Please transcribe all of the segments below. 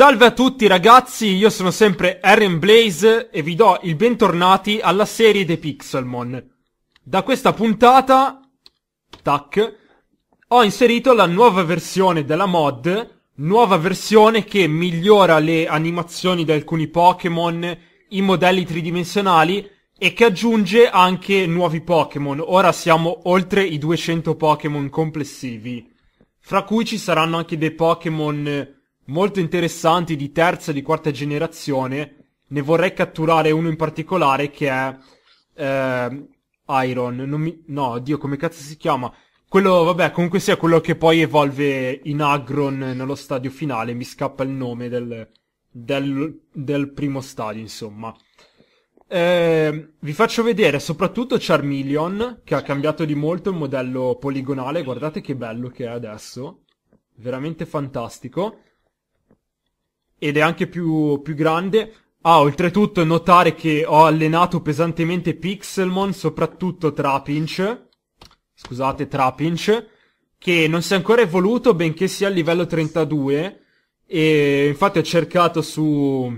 Salve a tutti ragazzi, io sono sempre Aaron Blaze e vi do il bentornati alla serie dei Pixelmon. Da questa puntata, tac, ho inserito la nuova versione della mod, nuova versione che migliora le animazioni di alcuni Pokémon, i modelli tridimensionali e che aggiunge anche nuovi Pokémon. Ora siamo oltre i 200 Pokémon complessivi, fra cui ci saranno anche dei Pokémon molto interessanti di terza e di quarta generazione. Ne vorrei catturare uno in particolare che è eh, Iron. Mi... No, Dio, come cazzo si chiama? Quello, vabbè, comunque sia quello che poi evolve in Agron nello stadio finale. Mi scappa il nome del, del, del primo stadio, insomma. Eh, vi faccio vedere soprattutto Charmeleon, che ha cambiato di molto il modello poligonale. Guardate che bello che è adesso. Veramente fantastico ed è anche più, più grande. Ah, oltretutto notare che ho allenato pesantemente Pixelmon, soprattutto Trapinch, scusate, Trapinch, che non si è ancora evoluto benché sia a livello 32 e infatti ho cercato su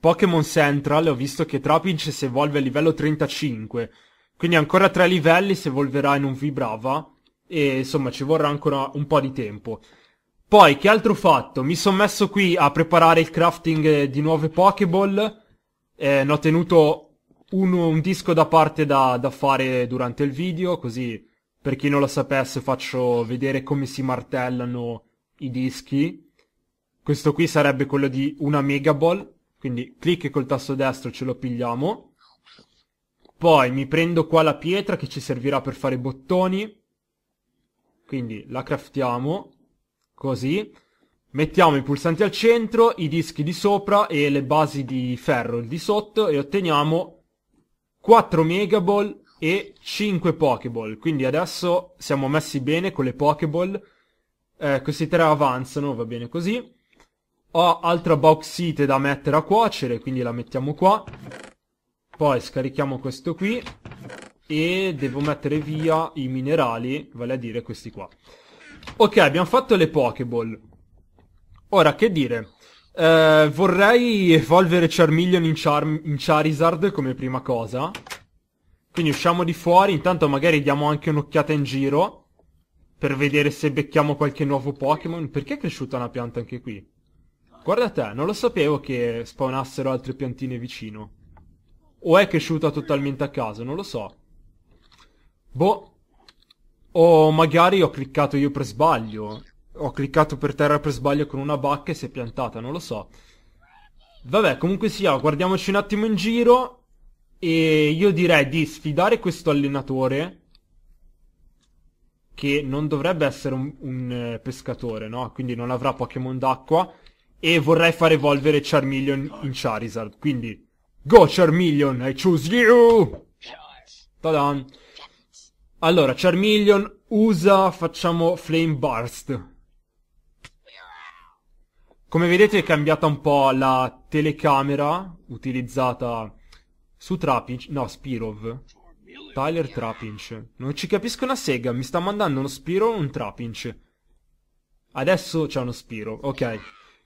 Pokémon Central, e ho visto che Trapinch si evolve a livello 35, quindi ancora tre livelli si evolverà in un V-Brava. e insomma ci vorrà ancora un po' di tempo. Poi, che altro ho fatto? Mi sono messo qui a preparare il crafting eh, di nuove Pokéball. Eh, ne ho tenuto uno, un disco da parte da, da fare durante il video, così per chi non lo sapesse faccio vedere come si martellano i dischi. Questo qui sarebbe quello di una Megaball, quindi clicchi col tasto destro ce lo pigliamo. Poi mi prendo qua la pietra che ci servirà per fare bottoni. Quindi la craftiamo. Così. Mettiamo i pulsanti al centro, i dischi di sopra e le basi di ferro di sotto e otteniamo 4 Megaball e 5 Pokéball. Quindi adesso siamo messi bene con le Pokéball. Eh, questi tre avanzano, va bene così. Ho altra bauxite da mettere a cuocere, quindi la mettiamo qua. Poi scarichiamo questo qui e devo mettere via i minerali, vale a dire questi qua. Ok, abbiamo fatto le Pokéball. Ora, che dire? Eh, vorrei evolvere Charmeleon in, Char- in Charizard come prima cosa. Quindi usciamo di fuori, intanto magari diamo anche un'occhiata in giro per vedere se becchiamo qualche nuovo Pokémon. Perché è cresciuta una pianta anche qui? Guarda te, non lo sapevo che spawnassero altre piantine vicino. O è cresciuta totalmente a caso, non lo so. Boh, o magari ho cliccato io per sbaglio. Ho cliccato per terra per sbaglio con una bacca e si è piantata, non lo so. Vabbè, comunque sia, guardiamoci un attimo in giro. E io direi di sfidare questo allenatore. Che non dovrebbe essere un, un eh, pescatore, no? Quindi non avrà Pokémon d'acqua. E vorrei far evolvere Charmeleon in Charizard. Quindi, go Charmeleon, I choose you! Tadan! Allora, Charmeleon usa, facciamo Flame Burst. Come vedete è cambiata un po' la telecamera utilizzata su Trapinch, no, Spirov. Tyler Trapinch. Non ci capisco una sega, mi sta mandando uno Spiro o un Trapinch. Adesso c'è uno Spiro, ok.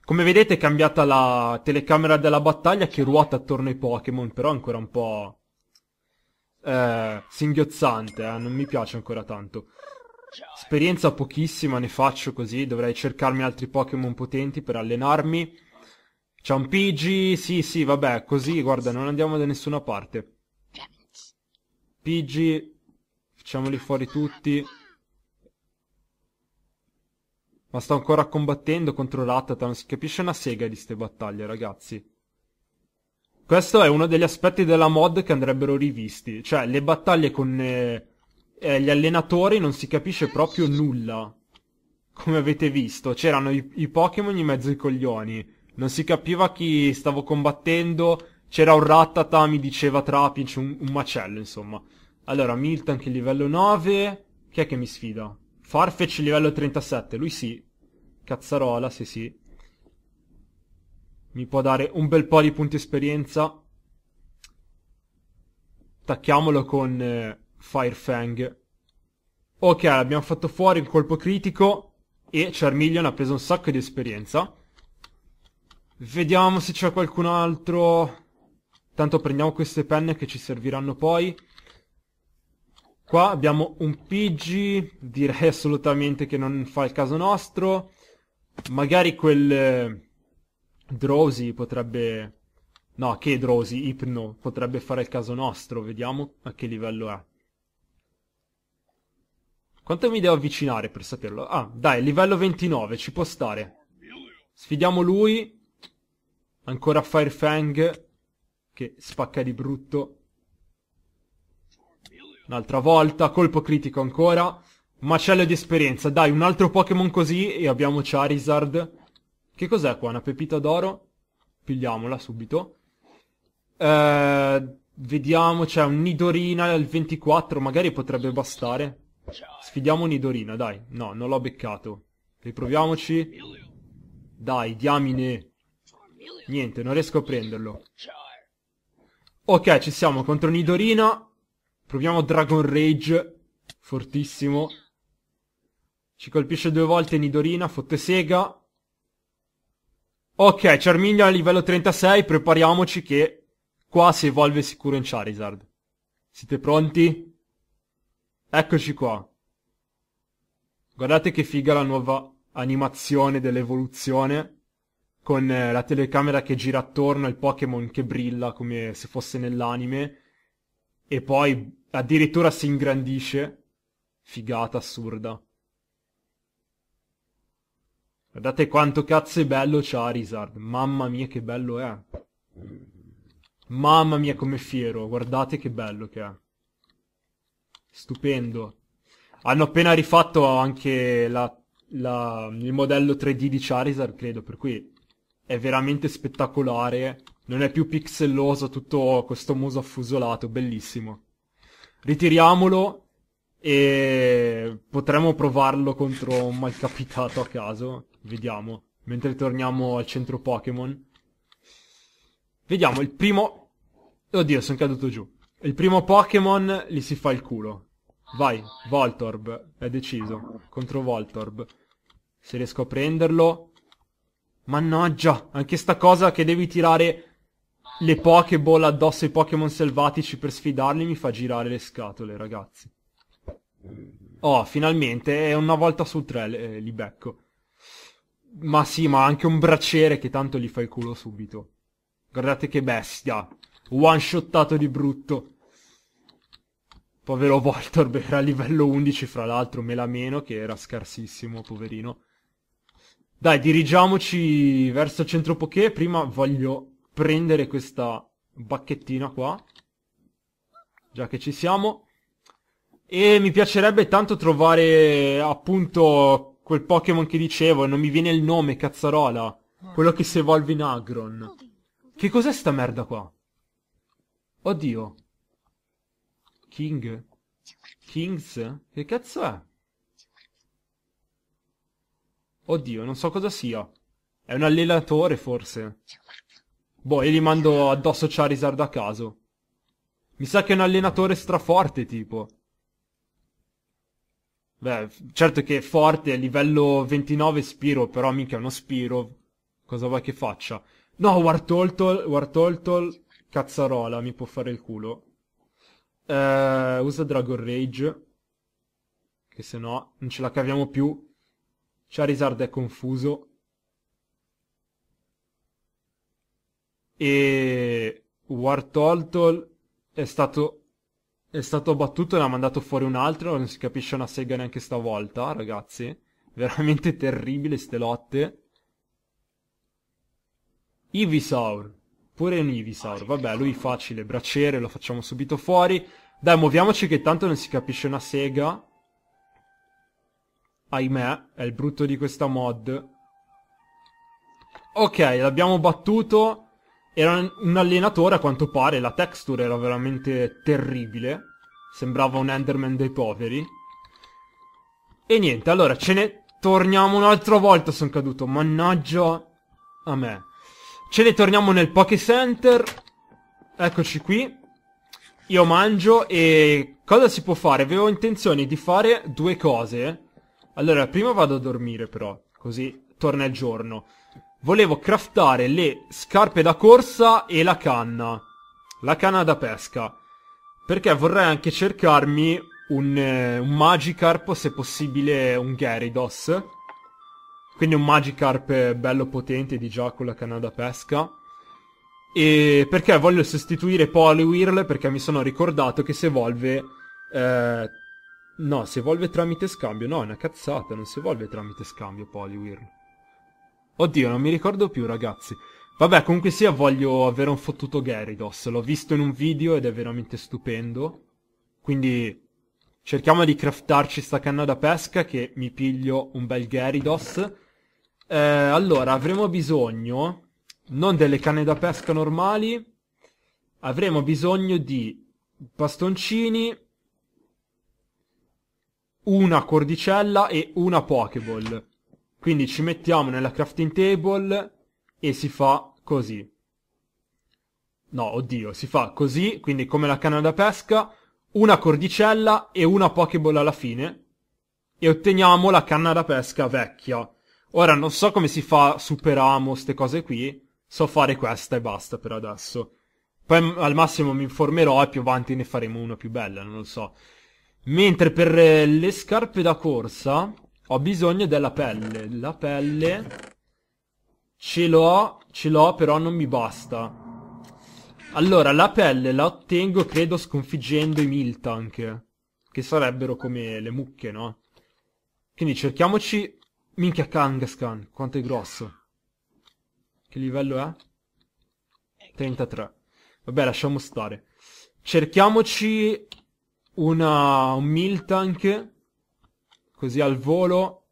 Come vedete è cambiata la telecamera della battaglia che ruota attorno ai Pokémon, però è ancora un po' eh, singhiozzante, eh, non mi piace ancora tanto. Eh. Esperienza pochissima, ne faccio così, dovrei cercarmi altri Pokémon potenti per allenarmi. C'è un PG, sì sì, vabbè, così, guarda, non andiamo da nessuna parte. PG, facciamoli fuori tutti. Ma sto ancora combattendo contro Rattata, non si capisce una sega di ste battaglie, ragazzi. Questo è uno degli aspetti della mod che andrebbero rivisti, cioè le battaglie con eh, eh, gli allenatori non si capisce proprio nulla. Come avete visto, c'erano i, i Pokémon in mezzo ai coglioni, non si capiva chi stavo combattendo, c'era un Rattata, mi diceva Trapinch, un, un macello, insomma. Allora, Milton che livello 9, chi è che mi sfida? Farfetch livello 37, lui sì. Cazzarola, sì sì mi può dare un bel po' di punti esperienza. Attacchiamolo con eh, Firefang. Ok, abbiamo fatto fuori il colpo critico e Charmeleon ha preso un sacco di esperienza. Vediamo se c'è qualcun altro. Tanto prendiamo queste penne che ci serviranno poi. Qua abbiamo un Pidgey, direi assolutamente che non fa il caso nostro. Magari quel... Eh, Drosi potrebbe... No, che Drosi, Ipno, potrebbe fare il caso nostro, vediamo a che livello è. Quanto mi devo avvicinare per saperlo? Ah, dai, livello 29, ci può stare. Sfidiamo lui. Ancora Firefang, che spacca di brutto. Un'altra volta, colpo critico ancora. Macello di esperienza, dai, un altro Pokémon così e abbiamo Charizard. Che cos'è qua? Una pepita d'oro? Pigliamola subito. Eh, vediamo, c'è un Nidorina al 24, magari potrebbe bastare. Sfidiamo Nidorina, dai. No, non l'ho beccato. Riproviamoci. Dai, diamine. Niente, non riesco a prenderlo. Ok, ci siamo contro Nidorina. Proviamo Dragon Rage. Fortissimo. Ci colpisce due volte Nidorina, fotte sega. Ok, Charmigna a livello 36, prepariamoci che qua si evolve sicuro in Charizard. Siete pronti? Eccoci qua. Guardate che figa la nuova animazione dell'evoluzione con eh, la telecamera che gira attorno e il Pokémon che brilla come se fosse nell'anime e poi addirittura si ingrandisce. Figata assurda. Guardate quanto cazzo è bello Charizard. Mamma mia che bello è. Mamma mia come fiero. Guardate che bello che è. Stupendo. Hanno appena rifatto anche la, la, il modello 3D di Charizard, credo, per cui è veramente spettacolare. Non è più pixelloso tutto questo muso affusolato, bellissimo. Ritiriamolo e potremmo provarlo contro un malcapitato a caso. Vediamo. Mentre torniamo al centro Pokémon. Vediamo, il primo... Oddio, sono caduto giù. Il primo Pokémon gli si fa il culo. Vai, Voltorb, è deciso. Contro Voltorb. Se riesco a prenderlo... Mannaggia, anche sta cosa che devi tirare le Pokéball addosso ai Pokémon selvatici per sfidarli mi fa girare le scatole, ragazzi. Oh, finalmente, è una volta su tre eh, li becco. Ma sì, ma anche un bracciere che tanto gli fa il culo subito. Guardate che bestia. One shottato di brutto. Povero Voltorb era a livello 11, fra l'altro, me la meno, che era scarsissimo, poverino. Dai, dirigiamoci verso il centro Poké. Prima voglio prendere questa bacchettina qua. Già che ci siamo. E mi piacerebbe tanto trovare, appunto, quel Pokémon che dicevo, non mi viene il nome, cazzarola. Quello che si evolve in Agron. Che cos'è sta merda qua? Oddio. King? Kings? Che cazzo è? Oddio, non so cosa sia. È un allenatore, forse. Boh, io gli mando addosso Charizard a caso. Mi sa che è un allenatore straforte, tipo. Beh, certo che è forte, a livello 29 Spiro, però mica è uno Spiro. Cosa vuoi che faccia? No, Wartoltol, Wartoltol, Cazzarola, mi può fare il culo. Eh, usa Dragon Rage. Che se no non ce la caviamo più. Charizard è confuso. E Wartoltol è stato è stato battuto e ne ha mandato fuori un altro, non si capisce una sega neanche stavolta, ragazzi. Veramente terribile ste lotte. Ivisaur. Pure un Ivisaur. Vabbè, lui facile, braciere, lo facciamo subito fuori. Dai, muoviamoci che tanto non si capisce una sega. Ahimè, è il brutto di questa mod. Ok, l'abbiamo battuto. Era un allenatore a quanto pare, la texture era veramente terribile. Sembrava un Enderman dei poveri. E niente, allora ce ne torniamo un'altra volta, sono caduto. Mannaggia a me. Ce ne torniamo nel Poké Center. Eccoci qui. Io mangio e cosa si può fare? Avevo intenzione di fare due cose. Allora, prima vado a dormire però, così torna il giorno volevo craftare le scarpe da corsa e la canna, la canna da pesca, perché vorrei anche cercarmi un, eh, un Magikarp, se possibile un Gyarados, quindi un Magikarp bello potente di già con la canna da pesca, e perché voglio sostituire Poliwhirl perché mi sono ricordato che si evolve... Eh, no, si evolve tramite scambio, no, è una cazzata, non si evolve tramite scambio Poliwhirl. Oddio, non mi ricordo più, ragazzi. Vabbè, comunque sia, voglio avere un fottuto Gyarados. L'ho visto in un video ed è veramente stupendo. Quindi cerchiamo di craftarci sta canna da pesca che mi piglio un bel Gyarados. Eh, allora, avremo bisogno non delle canne da pesca normali, avremo bisogno di bastoncini, una cordicella e una Pokéball quindi ci mettiamo nella crafting table e si fa così no oddio si fa così quindi come la canna da pesca una cordicella e una pokeball alla fine e otteniamo la canna da pesca vecchia ora non so come si fa superamo queste cose qui so fare questa e basta per adesso poi al massimo mi informerò e più avanti ne faremo una più bella non lo so mentre per eh, le scarpe da corsa ho bisogno della pelle. La pelle... Ce l'ho, ce l'ho, però non mi basta. Allora, la pelle la ottengo, credo, sconfiggendo i Miltank. Che sarebbero come le mucche, no? Quindi cerchiamoci... Minchia Kangaskhan, quanto è grosso. Che livello è? 33. Vabbè, lasciamo stare. Cerchiamoci una, un Miltank così al volo.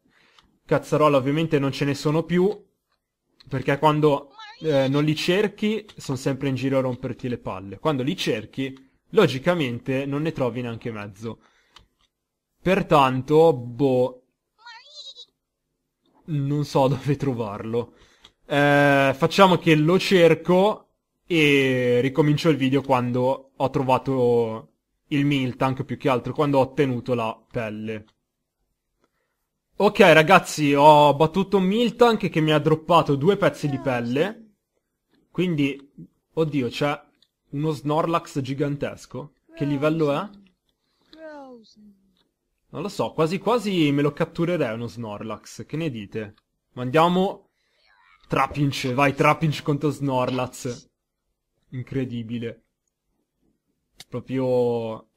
Cazzarola ovviamente non ce ne sono più, perché quando eh, non li cerchi sono sempre in giro a romperti le palle. Quando li cerchi, logicamente non ne trovi neanche mezzo. Pertanto, boh, non so dove trovarlo. Eh, facciamo che lo cerco e ricomincio il video quando ho trovato il Miltank più che altro, quando ho ottenuto la pelle. Ok ragazzi, ho battuto Milton che, che mi ha droppato due pezzi di pelle. Quindi, oddio, c'è uno Snorlax gigantesco. Che livello è? Non lo so, quasi quasi me lo catturerei uno Snorlax, che ne dite? Mandiamo Trapinch, vai Trapinch contro Snorlax. Incredibile. Proprio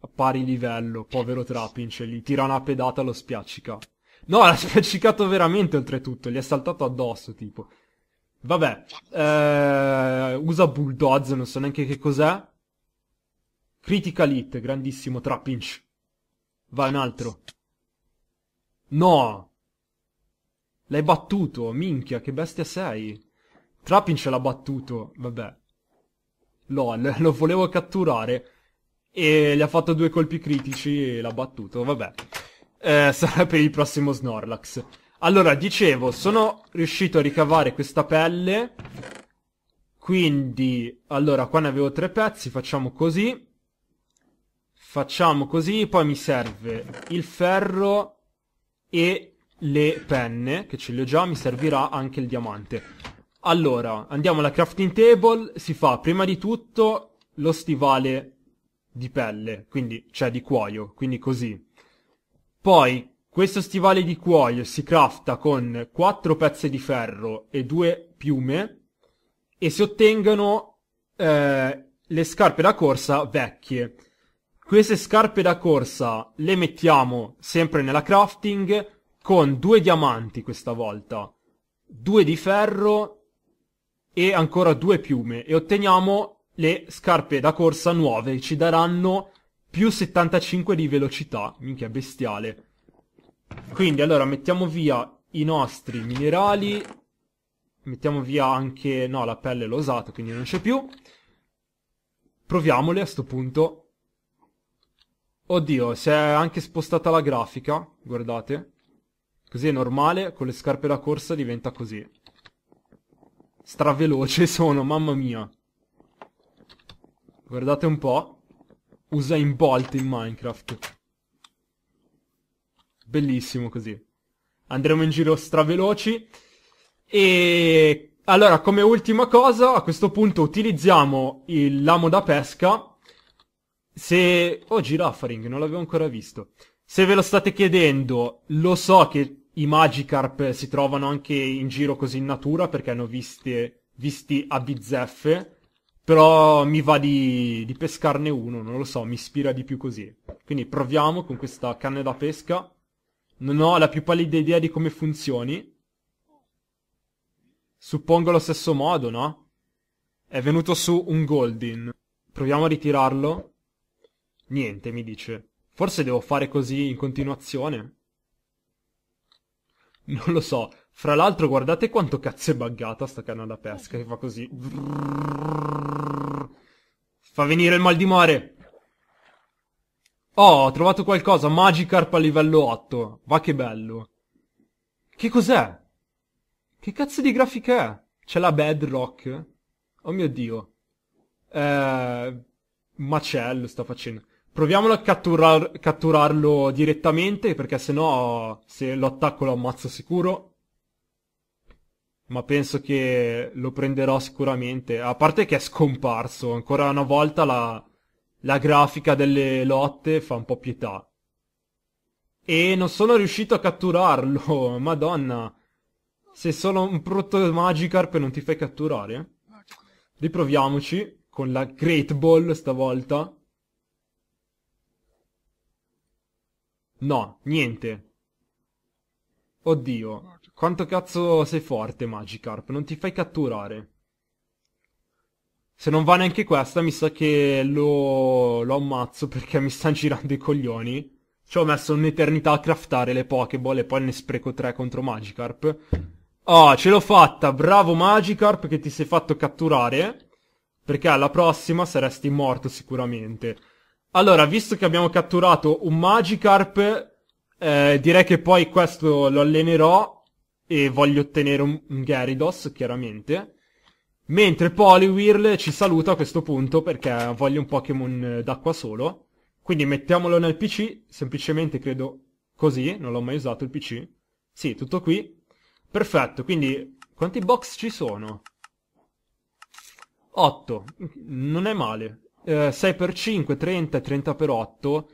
a pari livello, povero Trapince, gli tira una pedata e lo spiaccica. No, l'ha spiaccicato veramente oltretutto, gli è saltato addosso, tipo. Vabbè, eh, usa Bulldoze, non so neanche che cos'è. Critical hit, grandissimo Trapinch. Vai un altro. No! L'hai battuto, minchia, che bestia sei. Trapinch l'ha battuto, vabbè. LOL, lo volevo catturare e gli ha fatto due colpi critici e l'ha battuto, vabbè. Eh, sarà per il prossimo Snorlax. Allora, dicevo, sono riuscito a ricavare questa pelle, quindi, allora, qua ne avevo tre pezzi, facciamo così. Facciamo così, poi mi serve il ferro e le penne, che ce le ho già, mi servirà anche il diamante. Allora, andiamo alla crafting table, si fa prima di tutto lo stivale di pelle, quindi cioè di cuoio, quindi così. Poi questo stivale di cuoio si crafta con quattro pezzi di ferro e due piume e si ottengono eh, le scarpe da corsa vecchie. Queste scarpe da corsa le mettiamo sempre nella crafting con due diamanti questa volta, due di ferro e ancora due piume e otteniamo le scarpe da corsa nuove ci daranno più 75 di velocità, minchia bestiale. Quindi allora mettiamo via i nostri minerali, mettiamo via anche, no la pelle l'ho usata quindi non c'è più. Proviamole a sto punto. Oddio, si è anche spostata la grafica, guardate. Così è normale, con le scarpe da corsa diventa così. Straveloce sono, mamma mia guardate un po', usa in Bolt in Minecraft. Bellissimo così. Andremo in giro straveloci. E allora, come ultima cosa, a questo punto utilizziamo il lamo da pesca. Se... Oh, giraffaring, non l'avevo ancora visto. Se ve lo state chiedendo, lo so che i Magikarp si trovano anche in giro così in natura perché hanno viste, visti a bizzeffe però mi va di, di pescarne uno, non lo so, mi ispira di più così. Quindi proviamo con questa canna da pesca. Non ho la più pallida idea di come funzioni. Suppongo allo stesso modo, no? È venuto su un Goldin. Proviamo a ritirarlo. Niente, mi dice. Forse devo fare così in continuazione. Non lo so. Fra l'altro, guardate quanto cazzo è buggata sta canna da pesca che fa così. Fa venire il mal di mare. Oh, ho trovato qualcosa. Magikarp a livello 8. Va che bello. Che cos'è? Che cazzo di grafica è? C'è la Bedrock? Oh mio dio. Eh, macello sta facendo. Proviamolo a catturar- catturarlo direttamente perché sennò se lo attacco lo ammazzo sicuro ma penso che lo prenderò sicuramente, a parte che è scomparso, ancora una volta la, la grafica delle lotte fa un po' pietà. E non sono riuscito a catturarlo, madonna. Se sono un brutto Magikarp non ti fai catturare. Riproviamoci con la Great Ball stavolta. No, niente. Oddio, quanto cazzo sei forte, Magikarp, non ti fai catturare. Se non va neanche questa, mi sa che lo, lo ammazzo perché mi stanno girando i coglioni. Ci ho messo un'eternità a craftare le Pokéball e poi ne spreco tre contro Magikarp. Oh, ce l'ho fatta! Bravo Magikarp che ti sei fatto catturare. Perché alla prossima saresti morto sicuramente. Allora, visto che abbiamo catturato un Magikarp, eh, direi che poi questo lo allenerò e voglio ottenere un, un Gyarados, chiaramente. Mentre Poliwhirl ci saluta a questo punto perché voglio un Pokémon eh, d'acqua solo. Quindi mettiamolo nel PC, semplicemente credo così, non l'ho mai usato il PC. Sì, tutto qui. Perfetto, quindi quanti box ci sono? 8, non è male. Eh, 6x5, 30, 30x8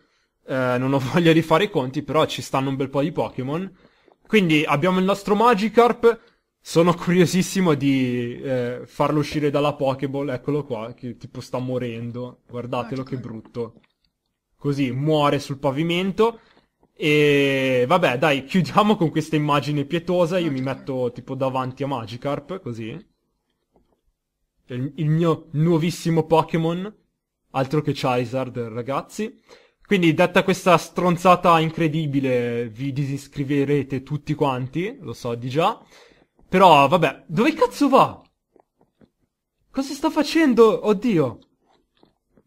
eh, non ho voglia di fare i conti, però ci stanno un bel po' di Pokémon. Quindi abbiamo il nostro Magikarp, sono curiosissimo di eh, farlo uscire dalla Pokéball, eccolo qua, che tipo sta morendo, guardatelo che brutto. Così muore sul pavimento. E vabbè, dai, chiudiamo con questa immagine pietosa. Io mi metto tipo davanti a Magikarp, così. Il, il mio nuovissimo Pokémon. Altro che Charizard, ragazzi. Quindi detta questa stronzata incredibile, vi disiscriverete tutti quanti, lo so di già. Però vabbè, dove cazzo va? Cosa sta facendo? Oddio.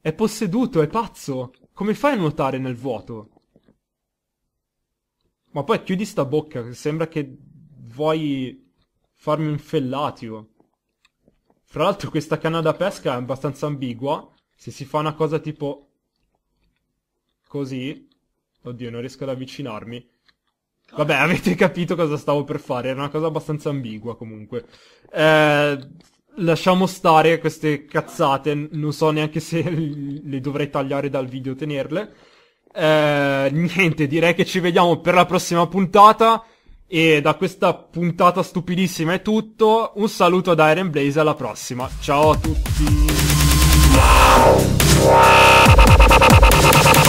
È posseduto, è pazzo. Come fai a nuotare nel vuoto? Ma poi chiudi sta bocca, sembra che vuoi farmi un fellatio. Fra l'altro questa canna da pesca è abbastanza ambigua. Se si fa una cosa tipo Così. Oddio, non riesco ad avvicinarmi. Vabbè, avete capito cosa stavo per fare, era una cosa abbastanza ambigua comunque. Eh, lasciamo stare queste cazzate, non so neanche se le dovrei tagliare dal video tenerle. Eh, niente, direi che ci vediamo per la prossima puntata. E da questa puntata stupidissima è tutto. Un saluto da Iron Blaze, alla prossima. Ciao a tutti.